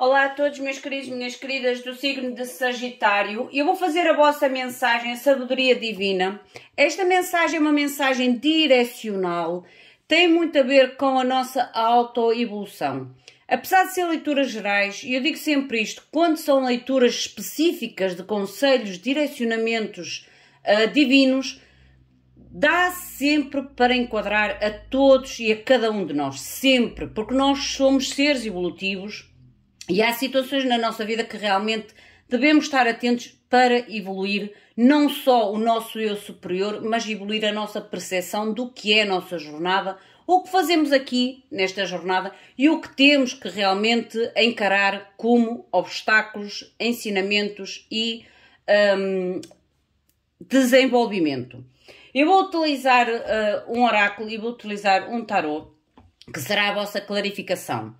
Olá a todos, meus queridos, minhas queridas do signo de Sagitário. Eu vou fazer a vossa mensagem, a sabedoria divina. Esta mensagem é uma mensagem direcional, tem muito a ver com a nossa autoevolução. Apesar de ser leituras gerais, e eu digo sempre isto, quando são leituras específicas de conselhos, direcionamentos uh, divinos, dá sempre para enquadrar a todos e a cada um de nós, sempre, porque nós somos seres evolutivos e há situações na nossa vida que realmente devemos estar atentos para evoluir não só o nosso eu superior, mas evoluir a nossa percepção do que é a nossa jornada, o que fazemos aqui nesta jornada e o que temos que realmente encarar como obstáculos, ensinamentos e um, desenvolvimento. Eu vou utilizar uh, um oráculo e vou utilizar um tarot, que será a vossa clarificação.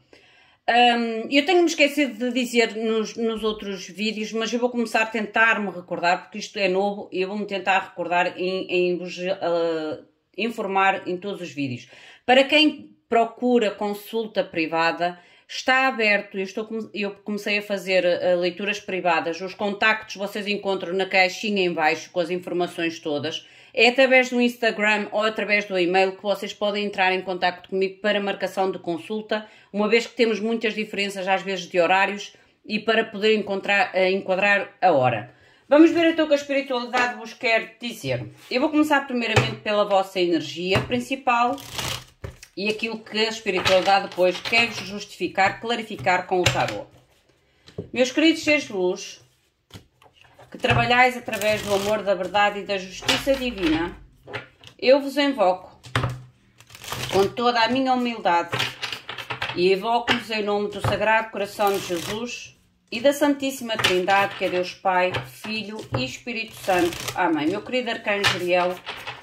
Um, eu tenho-me esquecido de dizer nos, nos, outros vídeos, mas eu vou começar a tentar-me recordar, porque isto é novo, e eu vou-me tentar recordar em, em vos uh, informar em todos os vídeos. Para quem procura consulta privada, está aberto, eu, estou, eu comecei a fazer uh, leituras privadas, os contactos vocês encontram na caixinha em baixo com as informações todas, é através do Instagram ou através do e-mail que vocês podem entrar em contato comigo para marcação de consulta, uma vez que temos muitas diferenças às vezes de horários e para poder encontrar, eh, enquadrar a hora. Vamos ver então o que a espiritualidade vos quer dizer. Eu vou começar primeiramente pela vossa energia principal e aquilo que a espiritualidade depois quer justificar, clarificar com o tarot. Meus queridos seres de luz, que trabalhais através do amor da verdade e da justiça divina, eu vos invoco com toda a minha humildade e evoco-vos em nome do Sagrado Coração de Jesus e da Santíssima Trindade, que é Deus Pai, Filho e Espírito Santo. Amém. Meu querido Arcanjo Gabriel,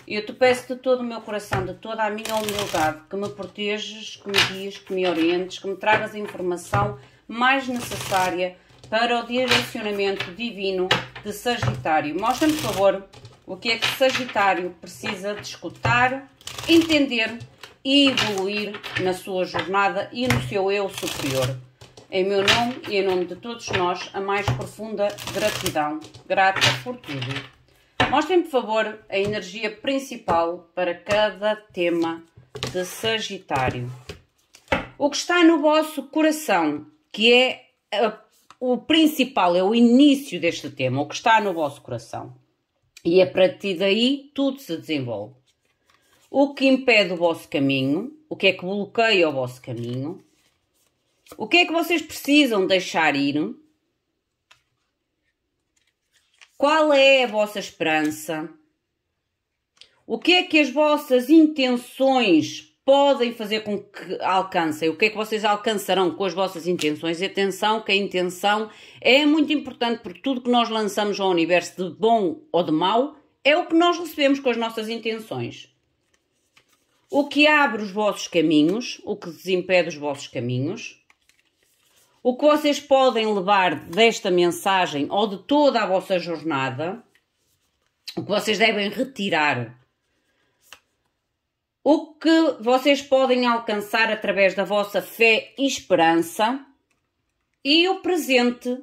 eu te peço de todo o meu coração, de toda a minha humildade, que me protejas, que me guias, que me orientes, que me tragas a informação mais necessária para o direcionamento divino de Sagitário. Mostra-me, por favor, o que é que Sagitário precisa de escutar, entender e evoluir na sua jornada e no seu eu superior. Em meu nome e em nome de todos nós, a mais profunda gratidão. Grata por tudo. Mostrem, por favor, a energia principal para cada tema de Sagitário. O que está no vosso coração, que é a o principal é o início deste tema, o que está no vosso coração. E a é partir daí tudo se desenvolve. O que impede o vosso caminho? O que é que bloqueia o vosso caminho? O que é que vocês precisam deixar ir? Qual é a vossa esperança? O que é que as vossas intenções podem fazer com que alcancem, o que é que vocês alcançarão com as vossas intenções. E atenção que a intenção é muito importante porque tudo que nós lançamos ao universo de bom ou de mau é o que nós recebemos com as nossas intenções. O que abre os vossos caminhos, o que desimpede os vossos caminhos. O que vocês podem levar desta mensagem ou de toda a vossa jornada, o que vocês devem retirar o que vocês podem alcançar através da vossa fé e esperança e o presente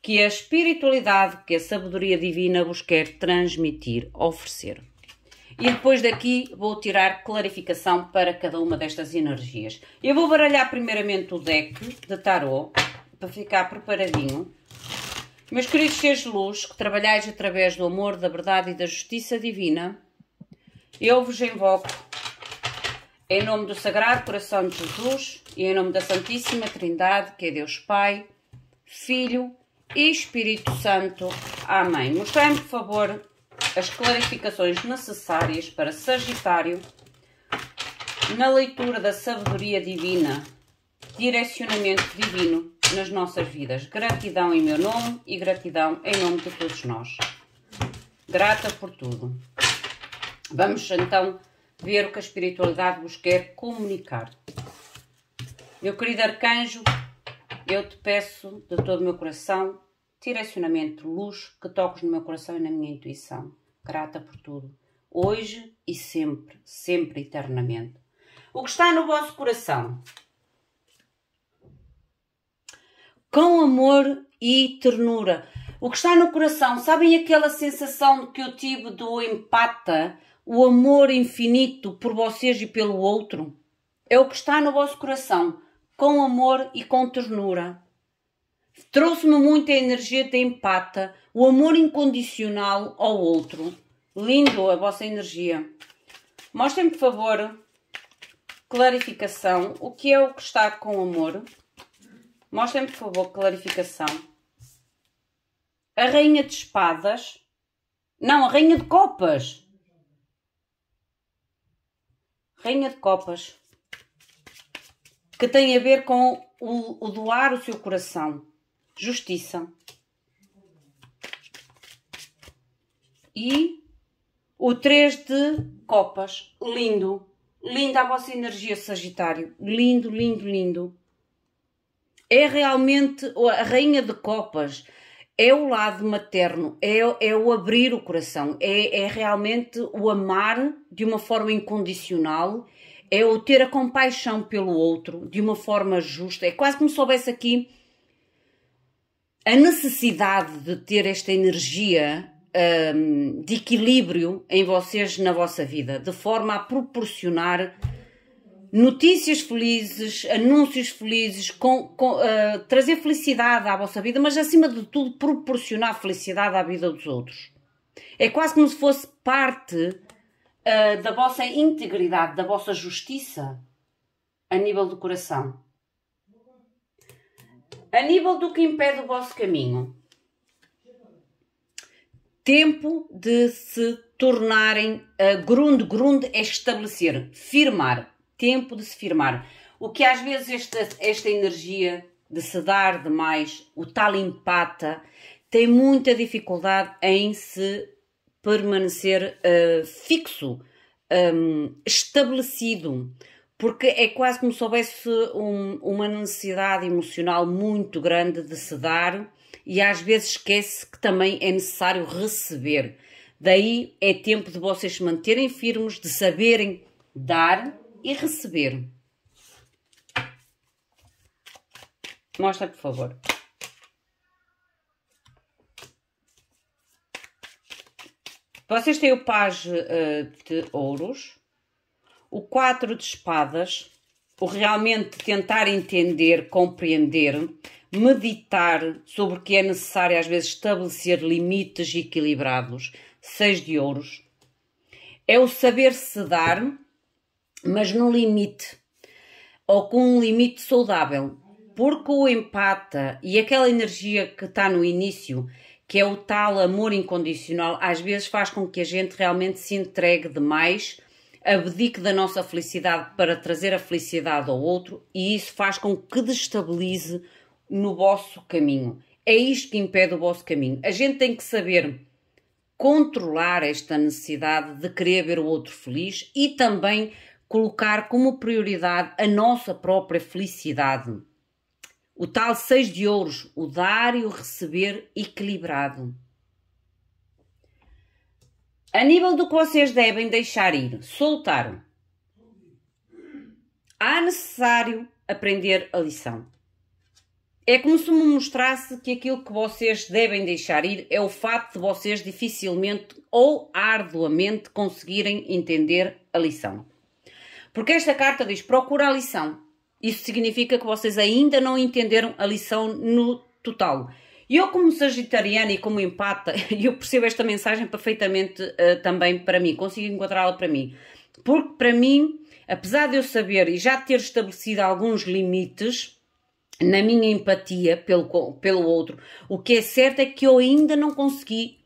que a espiritualidade, que a sabedoria divina vos quer transmitir, oferecer. E depois daqui vou tirar clarificação para cada uma destas energias. Eu vou baralhar primeiramente o deck de tarot para ficar preparadinho. Meus queridos seres de luz, que trabalhais através do amor, da verdade e da justiça divina, eu vos invoco em nome do Sagrado Coração de Jesus e em nome da Santíssima Trindade, que é Deus Pai, Filho e Espírito Santo. Amém. Mostrem, por favor, as clarificações necessárias para Sagitário na leitura da sabedoria divina, direcionamento divino nas nossas vidas. Gratidão em meu nome e gratidão em nome de todos nós. Grata por tudo. Vamos então ver o que a espiritualidade vos quer comunicar. Meu querido arcanjo, eu te peço de todo o meu coração direcionamento, luz, que toques no meu coração e na minha intuição. Grata por tudo, hoje e sempre, sempre eternamente. O que está no vosso coração? Com amor e ternura. O que está no coração, sabem aquela sensação que eu tive do empata, o amor infinito por vocês e pelo outro? É o que está no vosso coração, com amor e com ternura. Trouxe-me muito a energia de empata, o amor incondicional ao outro. Lindo a vossa energia. Mostrem-me, por favor, clarificação. O que é o que está com amor? Mostrem, me por favor, clarificação. A rainha de espadas. Não, a rainha de copas. Rainha de Copas, que tem a ver com o, o doar o seu coração, justiça e o 3 de Copas, lindo, linda a vossa energia, Sagitário, lindo, lindo, lindo. É realmente a Rainha de Copas é o lado materno, é, é o abrir o coração, é, é realmente o amar de uma forma incondicional, é o ter a compaixão pelo outro de uma forma justa. É quase como se soubesse aqui a necessidade de ter esta energia um, de equilíbrio em vocês, na vossa vida, de forma a proporcionar notícias felizes, anúncios felizes, com, com, uh, trazer felicidade à vossa vida, mas acima de tudo proporcionar felicidade à vida dos outros. É quase como se fosse parte uh, da vossa integridade, da vossa justiça a nível do coração. A nível do que impede o vosso caminho. Tempo de se tornarem uh, eh, grunde é estabelecer, firmar tempo de se firmar. O que às vezes esta, esta energia de se dar demais, o tal empata, tem muita dificuldade em se permanecer uh, fixo, um, ehm, estabelecido, porque é quase como se houvesse um, uma necessidade emocional muito grande de se dar e às vezes esquece que também é necessário receber. Daí é tempo de vocês se manterem firmes, de saberem dar e receber. Mostra, por favor. Vocês têm o Page uh, eh, de Ouros, o 4 de Espadas, o realmente tentar entender, compreender, meditar sobre o que é necessário às vezes estabelecer limites equilibrados, 6 de Ouros. É o saber se dar mas no limite, ou com um limite saudável, porque o empata e aquela energia que está no início, que é o tal amor incondicional, às vezes faz com que a gente realmente se entregue demais, abdique da nossa felicidade para trazer a felicidade ao outro e isso faz com que destabilize no vosso caminho. É isto que impede o vosso caminho. A gente tem que saber controlar esta necessidade de querer ver o outro feliz e também colocar como prioridade a nossa própria felicidade. O tal seis de ouros, o dar e o receber equilibrado. A nível do que vocês devem deixar ir, soltar. Há necessário aprender a lição. É como se me mostrasse que aquilo que vocês devem deixar ir é o fato de vocês dificilmente ou arduamente conseguirem entender a lição. Porque esta carta diz: procura a lição. Isso significa que vocês ainda não entenderam a lição no total. E eu, como sagitariana e como empata, eu percebo esta mensagem perfeitamente uh, também para mim, consigo enquadrá-la para mim. Porque para mim, apesar de eu saber e já ter estabelecido alguns limites na minha empatia pelo, pelo outro, o que é certo é que eu ainda não consegui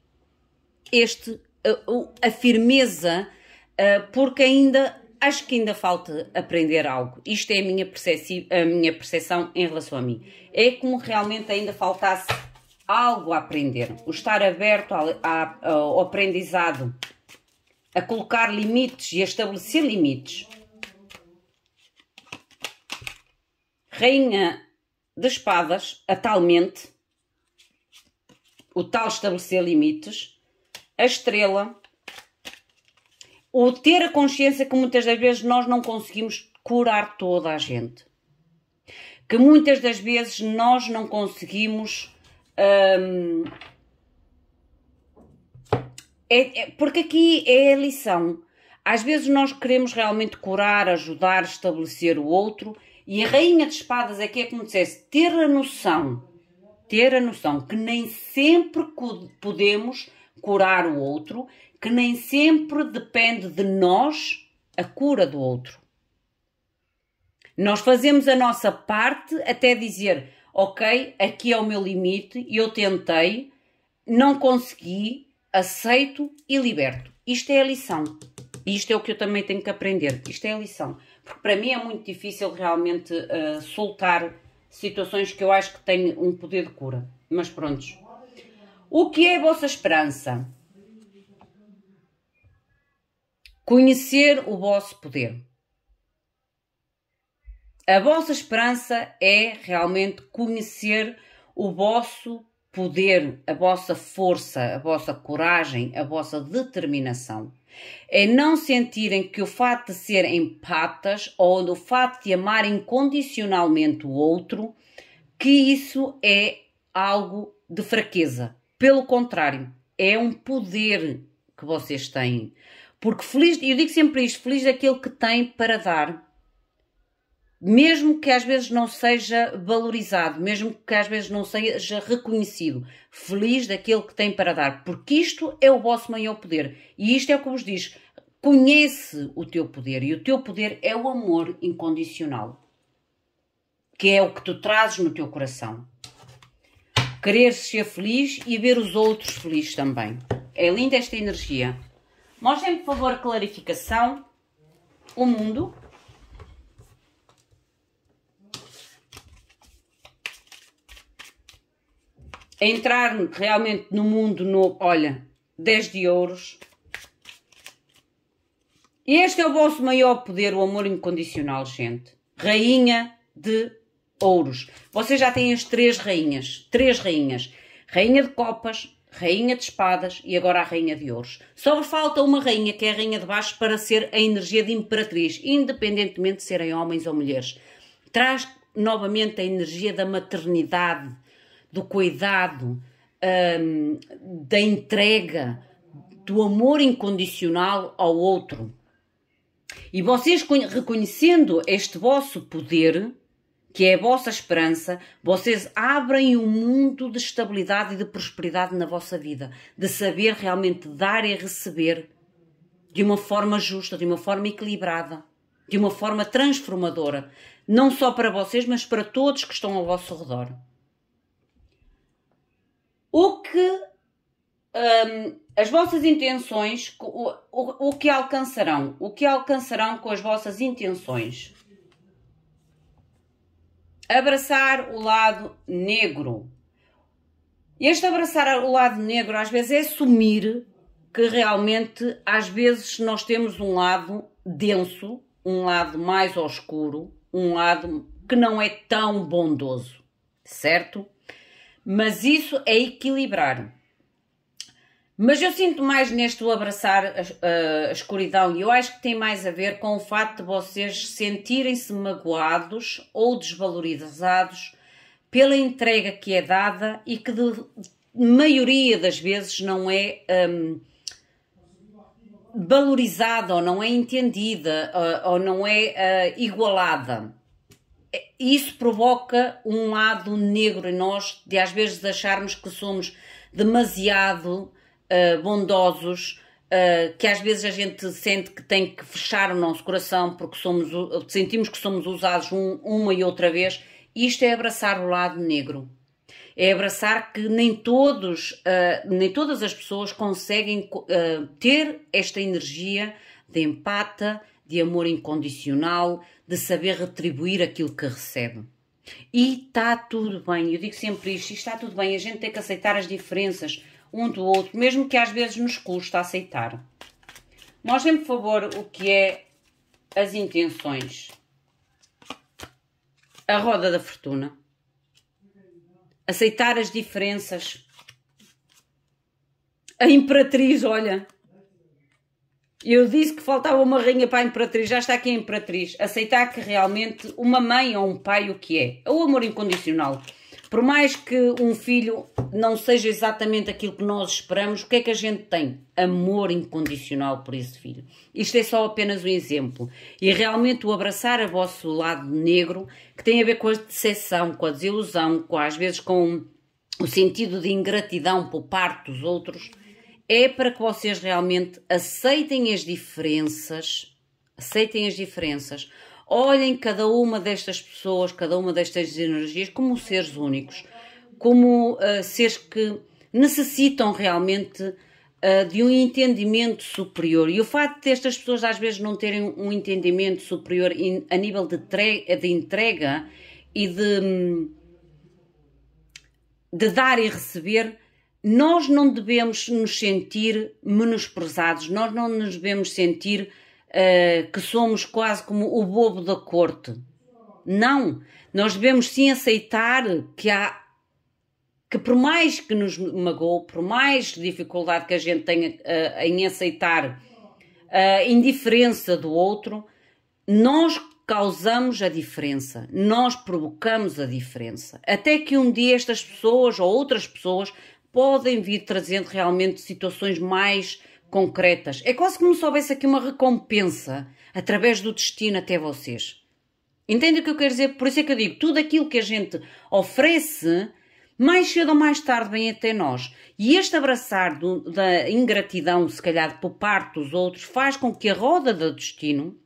este, a, eh, a firmeza, uh, porque ainda acho que ainda falta aprender algo. Isto é a minha, a minha percepção em relação a mim. É como realmente ainda faltasse algo a aprender. O estar aberto a, a, ao aprendizado, a colocar limites e a estabelecer limites. Rainha de espadas, a mente, o tal estabelecer limites, a estrela ou ter a consciência que muitas das vezes nós não conseguimos curar toda a gente. Que muitas das vezes nós não conseguimos. Hum, é, é, porque aqui é a lição. Às vezes nós queremos realmente curar, ajudar, estabelecer o outro, e a rainha de espadas aqui é, é como dissesse, ter a noção, ter a noção que nem sempre podemos curar o outro que nem sempre depende de nós a cura do outro. Nós fazemos a nossa parte até dizer: Ok, aqui é o meu limite, eu tentei, não consegui, aceito e liberto. Isto é a lição. Isto é o que eu também tenho que aprender. Isto é a lição. Porque para mim é muito difícil realmente uh, soltar situações que eu acho que têm um poder de cura. Mas prontos. O que é a vossa esperança? Conhecer o vosso poder. A vossa esperança é realmente conhecer o vosso poder, a vossa força, a vossa coragem, a vossa determinação. É não sentirem que o fato de serem patas ou o fato de amar incondicionalmente o outro, que isso é algo de fraqueza. Pelo contrário, é um poder que vocês têm. Porque feliz, eu digo sempre isto, feliz daquele é que tem para dar. Mesmo que às vezes não seja valorizado, mesmo que às vezes não seja reconhecido, feliz daquele que tem para dar, porque isto é o vosso maior poder. E isto é o que vos diz: conhece o teu poder, e o teu poder é o amor incondicional, que é o que tu trazes no teu coração. Querer ser feliz e ver os outros felizes também. É linda esta energia. Mostrem, por favor, clarificação, o mundo. Entrar realmente no mundo no olha, 10 de ouros. Este é o vosso maior poder, o amor incondicional, gente. Rainha de ouros. Vocês já têm as três rainhas, três rainhas. Rainha de copas, rainha de espadas e agora a rainha de ouros. Só falta uma rainha, que é a rainha de baixo, para ser a energia de imperatriz, independentemente de serem homens ou mulheres. Traz novamente a energia da maternidade, do cuidado, hum, da entrega, do amor incondicional ao outro. E vocês reconhecendo este vosso poder, que é a vossa esperança, vocês abrem um mundo de estabilidade e de prosperidade na vossa vida, de saber realmente dar e receber de uma forma justa, de uma forma equilibrada, de uma forma transformadora, não só para vocês, mas para todos que estão ao vosso redor. O que hum, as vossas intenções, o, o, o que alcançarão? O que alcançarão com as vossas intenções? Abraçar o lado negro. Este abraçar o lado negro às vezes é assumir que realmente às vezes nós temos um lado denso, um lado mais oscuro, um lado que não é tão bondoso, certo? Mas isso é equilibrar. Mas eu sinto mais neste abraçar a, a, escuridão e eu acho que tem mais a ver com o facto de vocês sentirem-se magoados ou desvalorizados pela entrega que é dada e que de, maioria das vezes não é um, valorizada ou não é entendida ou, ou não é uh, igualada. Isso provoca um lado negro em nós de às vezes acharmos que somos demasiado eh, bondosos, uh, que às vezes a gente sente que tem que fechar o nosso coração porque somos, sentimos que somos usados um, uma e outra vez. Isto é abraçar o lado negro. É abraçar que nem todos, uh, nem todas as pessoas conseguem ter esta energia de empata, de amor incondicional, de saber retribuir aquilo que recebe. E está tudo bem, eu digo sempre isto: está tudo bem, a gente tem que aceitar as diferenças, um do outro, mesmo que às vezes nos custa aceitar. Mostrem, por favor, o que é as intenções. A roda da fortuna. Aceitar as diferenças. A imperatriz, olha. Eu disse que faltava uma rainha para a imperatriz, já está aqui a imperatriz. Aceitar que realmente uma mãe ou um pai o que é. O amor incondicional. Por mais que um filho não seja exatamente aquilo que nós esperamos, o que é que a gente tem? Amor incondicional por esse filho. Isto é só apenas um exemplo. E realmente o abraçar a vosso lado negro, que tem a ver com a decepção, com a desilusão, com às vezes com o sentido de ingratidão por parte dos outros, é para que vocês realmente aceitem as diferenças, aceitem as diferenças, Olhem cada uma destas pessoas, cada uma destas energias, como seres únicos, como uh, seres que necessitam realmente uh, de um entendimento superior. E o facto destas pessoas às vezes não terem um entendimento superior in, a nível de, de entrega e de, hum, de dar e receber, nós não devemos nos sentir menosprezados, nós não nos devemos sentir eh, que somos quase como o bobo da corte. Não, nós devemos sim aceitar que há que por mais que nos magoou, por mais dificuldade que a gente tenha uh, em aceitar a indiferença do outro, nós causamos a diferença, nós provocamos a diferença. Até que um dia estas pessoas ou outras pessoas podem vir trazendo realmente situações mais concretas. É quase como se houvesse aqui uma recompensa através do destino até vocês. Entende o que eu quero dizer? Por isso é que eu digo, tudo aquilo que a gente oferece, mais cedo ou mais tarde vem até nós. E este abraçar do, da ingratidão, se calhar por parte dos outros, faz com que a roda do destino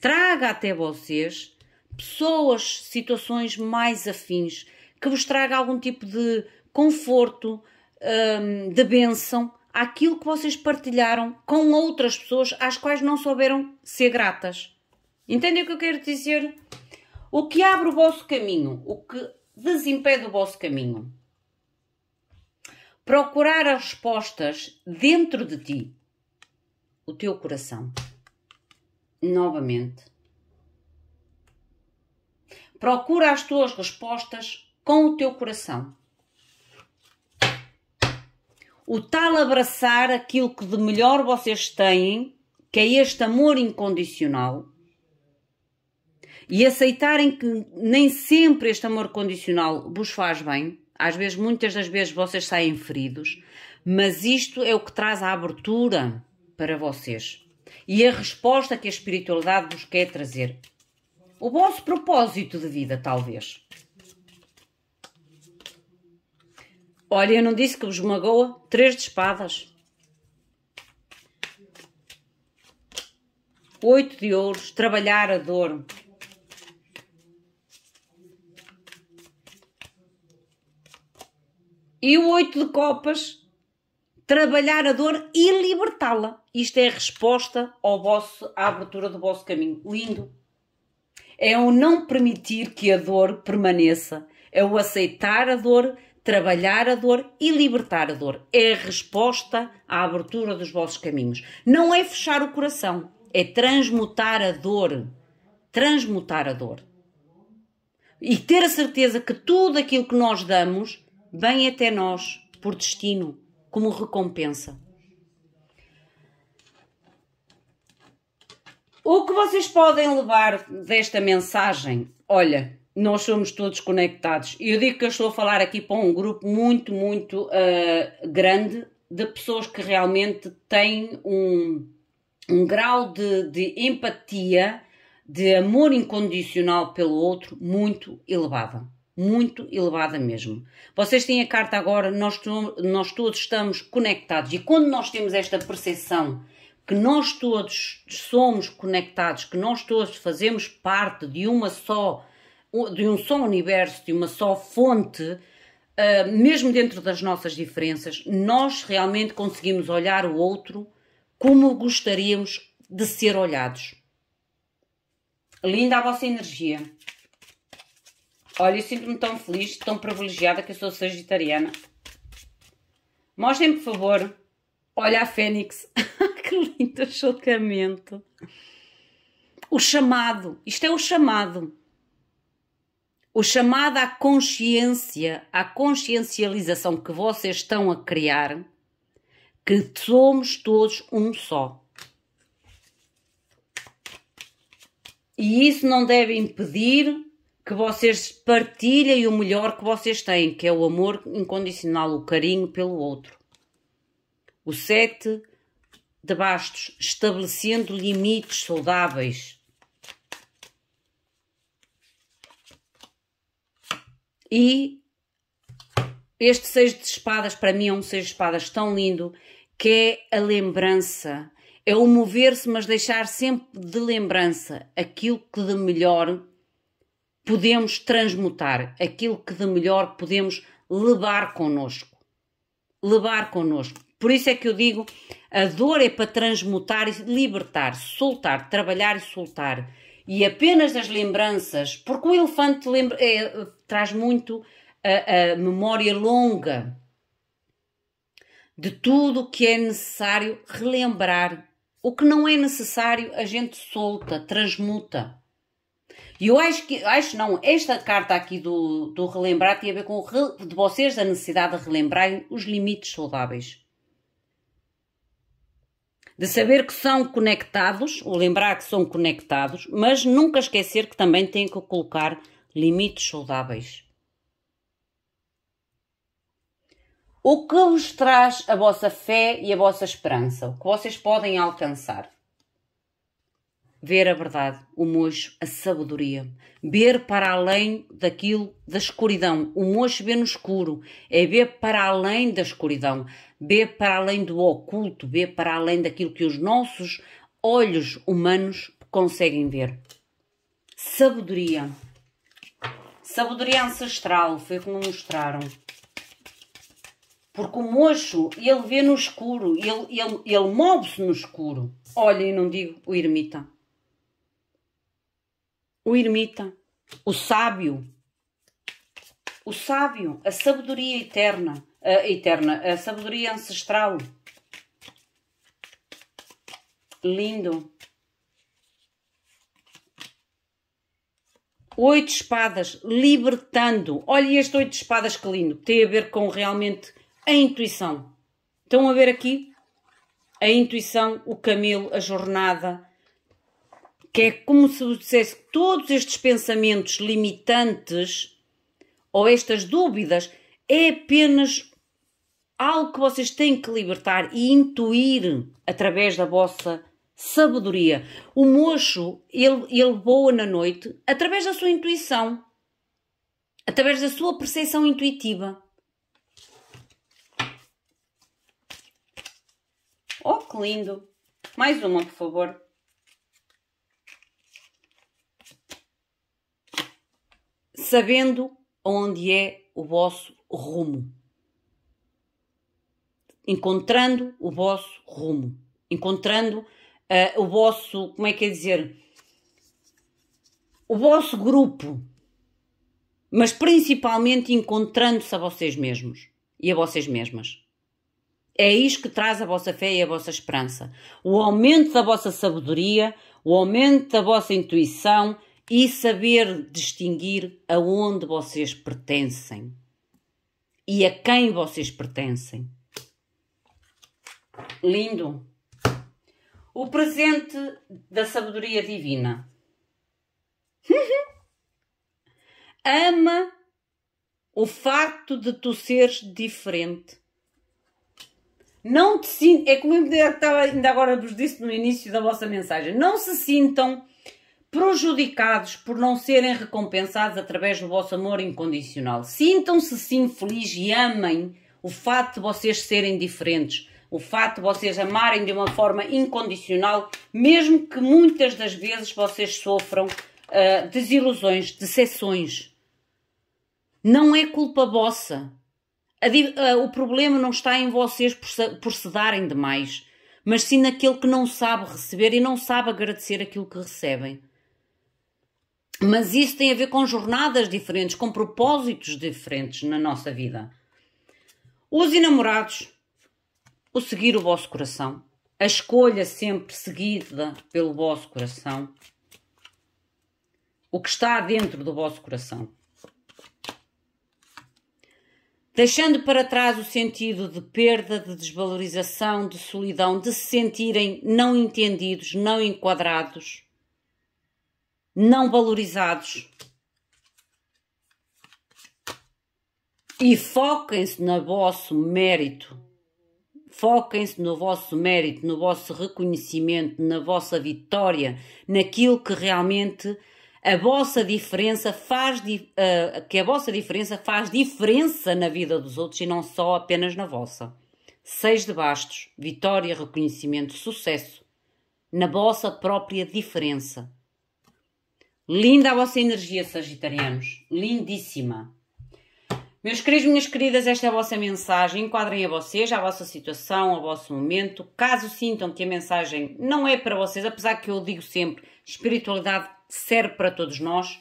traga até vocês pessoas, situações mais afins, que vos traga algum tipo de conforto, hum, de bênção, aquilo que vocês partilharam com outras pessoas às quais não souberam ser gratas. Entendem o que eu quero dizer? O que abre o vosso caminho, o que desimpede o vosso caminho. Procurar as respostas dentro de ti, o teu coração. Novamente. Procura as tuas respostas com o teu coração o tal abraçar aquilo que de melhor vocês têm, que é este amor incondicional, e aceitarem que nem sempre este amor condicional vos faz bem. Às vezes, muitas das vezes, vocês saem feridos, mas isto é o que traz a abertura para vocês e a resposta que a espiritualidade vos quer trazer. O vosso propósito de vida, talvez. Olha, eu não disse que vos magoa três de espadas. Oito de ouros, trabalhar a dor. E o oito de copas, trabalhar a dor e libertá-la. Isto é a resposta ao vosso, à abertura do vosso caminho. Lindo. É o não permitir que a dor permaneça. É o aceitar a dor, trabalhar a dor e libertar a dor. É a resposta à abertura dos vossos caminhos. Não é fechar o coração, é transmutar a dor. Transmutar a dor. E ter a certeza que tudo aquilo que nós damos vem até nós por destino, como recompensa. O que vocês podem levar desta mensagem? Olha, nós somos todos conectados. E eu digo que eu estou a falar aqui para um grupo muito, muito uh, grande de pessoas que realmente têm um, um grau de, de empatia, de amor incondicional pelo outro, muito elevada. Muito elevada mesmo. Vocês têm a carta agora, nós, to nós todos estamos conectados. E quando nós temos esta percepção que nós todos somos conectados, que nós todos fazemos parte de uma só de um só universo, de uma só fonte, Uh, mesmo dentro das nossas diferenças, nós realmente conseguimos olhar o outro como gostaríamos de ser olhados. Linda a vossa energia. Olha, eu sinto-me tão feliz, tão privilegiada que eu sou sagitariana. Mostrem, por favor. Olha a Fênix. que lindo achocamento. O chamado. Isto é o chamado. O chamado à consciência, à consciencialização que vocês estão a criar, que somos todos um só. E isso não deve impedir que vocês partilhem o melhor que vocês têm, que é o amor incondicional, o carinho pelo outro. O sete de bastos, estabelecendo limites saudáveis E este seis de espadas, para mim, é um seis de espadas tão lindo que é a lembrança. É o mover-se, mas deixar sempre de lembrança aquilo que de melhor podemos transmutar, aquilo que de melhor podemos levar connosco. Levar connosco. Por isso é que eu digo: a dor é para transmutar e libertar, soltar, trabalhar e soltar e apenas das lembranças, porque o elefante lembra, é, traz muito a, a memória longa de tudo o que é necessário relembrar. O que não é necessário, a gente solta, transmuta. E eu acho que, acho não, esta carta aqui do, do relembrar tem a ver com de vocês a necessidade de relembrarem os limites saudáveis de saber que são conectados, ou lembrar que são conectados, mas nunca esquecer que também têm que colocar limites saudáveis. O que vos traz a vossa fé e a vossa esperança? O que vocês podem alcançar? ver a verdade, o mojo, a sabedoria, ver para além daquilo da escuridão. O mojo vê no escuro, é ver para além da escuridão, ver para além do oculto, ver para além daquilo que os nossos olhos humanos conseguem ver. Sabedoria. Sabedoria ancestral, foi como mostraram. Porque o mocho, ele vê no escuro, ele, ele, ele move-se no escuro. Olha, e não digo o ermita o ermita, o sábio, o sábio, a sabedoria eterna, a eterna, a sabedoria ancestral. Lindo. Oito espadas, libertando. Olha este oito espadas que lindo. Tem a ver com realmente a intuição. Estão a ver aqui? A intuição, o camelo, a jornada, que é como se dissesse que todos estes pensamentos limitantes ou estas dúvidas é apenas algo que vocês têm que libertar e intuir através da vossa sabedoria. O mocho, ele, ele voa na noite através da sua intuição, através da sua percepção intuitiva. Oh, que lindo! Mais uma, por favor. sabendo onde é o vosso rumo. Encontrando o vosso rumo. Encontrando uh, o vosso, como é que é dizer? O vosso grupo. Mas principalmente encontrando-se a vocês mesmos e a vocês mesmas. É isso que traz a vossa fé e a vossa esperança. O aumento da vossa sabedoria, o aumento da vossa intuição, e saber distinguir aonde vocês pertencem e a quem vocês pertencem. Lindo! O presente da sabedoria divina. Ama o facto de tu seres diferente. Não te sinto, é como eu estava ainda agora vos disse no início da vossa mensagem, não se sintam prejudicados por não serem recompensados através do vosso amor incondicional. Sintam-se sim felizes e amem o fato de vocês serem diferentes, o fato de vocês amarem de uma forma incondicional, mesmo que muitas das vezes vocês sofram uh, desilusões, decepções. Não é culpa vossa. A, uh, o problema não está em vocês por por se darem demais, mas sim naquele que não sabe receber e não sabe agradecer aquilo que recebem. Mas isso tem a ver com jornadas diferentes, com propósitos diferentes na nossa vida. Os enamorados, o seguir o vosso coração, a escolha sempre seguida pelo vosso coração, o que está dentro do vosso coração. Deixando para trás o sentido de perda, de desvalorização, de solidão, de se sentirem não entendidos, não enquadrados não valorizados. E foquem-se no vosso mérito. Foquem-se no vosso mérito, no vosso reconhecimento, na vossa vitória, naquilo que realmente a vossa diferença faz eh, que a vossa diferença faz diferença na vida dos outros e não só apenas na vossa. Seis de bastos, vitória, reconhecimento, sucesso na vossa própria diferença. Linda a vossa energia, Sagitarianos. Lindíssima. Meus queridos, minhas queridas, esta é a vossa mensagem. Enquadrem a vocês, à vossa situação, ao vosso momento. Caso sintam que a mensagem não é para vocês, apesar que eu digo sempre, espiritualidade serve para todos nós.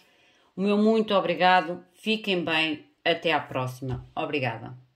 O meu muito obrigado. Fiquem bem. Até à próxima. Obrigada.